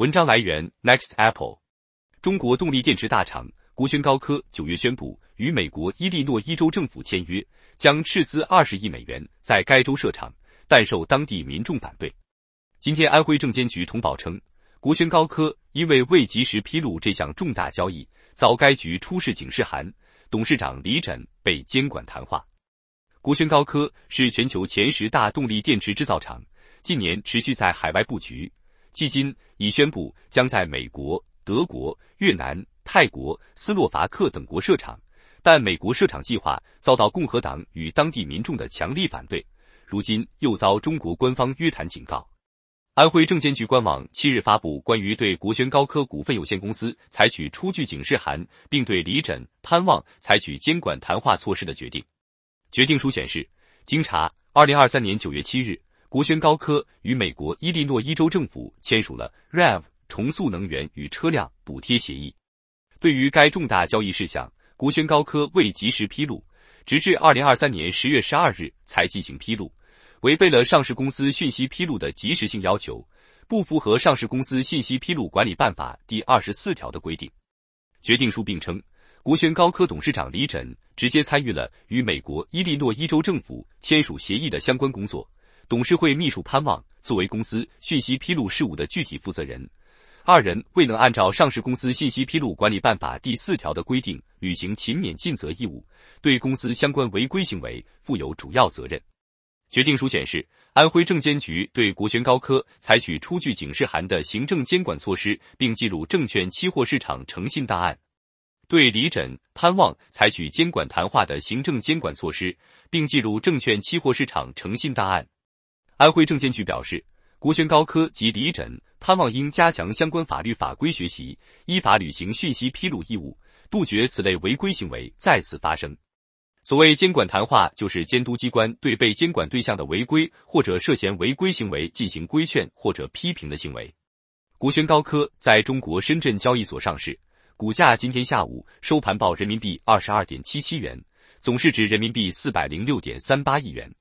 文章来源：Next Apple。中国动力电池大厂国轩高科九月宣布与美国伊利诺伊州政府签约，将斥资二十亿美元在该州设厂，但受当地民众反对。今天，安徽证监局通报称，国轩高科因为未及时披露这项重大交易，遭该局出示警示函，董事长李枕被监管谈话。国轩高科是全球前十大动力电池制造厂，近年持续在海外布局。迄今已宣布将在美国、德国、越南、泰国、斯洛伐克等国设厂，但美国设厂计划遭到共和党与当地民众的强力反对，如今又遭中国官方约谈警告。安徽证监局官网七日发布关于对国轩高科股份有限公司采取出具警示函，并对李枕、潘旺采取监管谈话措施的决定。决定书显示，经查，二零二三年九月七日。国轩高科与美国伊利诺伊州政府签署了 Rev 重塑能源与车辆补贴协议。对于该重大交易事项，国轩高科未及时披露，直至二零二三年十月十二日才进行披露，违背了上市公司信息披露的及时性要求，不符合《上市公司信息披露管理办法》第二十四条的规定。决定书并称，国轩高科董事长李枕直接参与了与美国伊利诺伊州政府签署协议的相关工作。董事会秘书潘旺作为公司信息披露事务的具体负责人，二人未能按照《上市公司信息披露管理办法》第四条的规定履行勤勉尽责义务，对公司相关违规行为负有主要责任。决定书显示，安徽证监局对国轩高科采取出具警示函的行政监管措施，并记录证券期货市场诚信档案；对李枕、潘旺采取监管谈话的行政监管措施，并记录证券期货市场诚信档案。安徽证监局表示，国轩高科及李诊、潘望应加强相关法律法规学习，依法履行信息披露义务，杜绝此类违规行为再次发生。所谓监管谈话，就是监督机关对被监管对象的违规或者涉嫌违规行为进行规劝或者批评的行为。国轩高科在中国深圳交易所上市，股价今天下午收盘报人民币二十二点七七元，总市值人民币四百零六点三八亿元。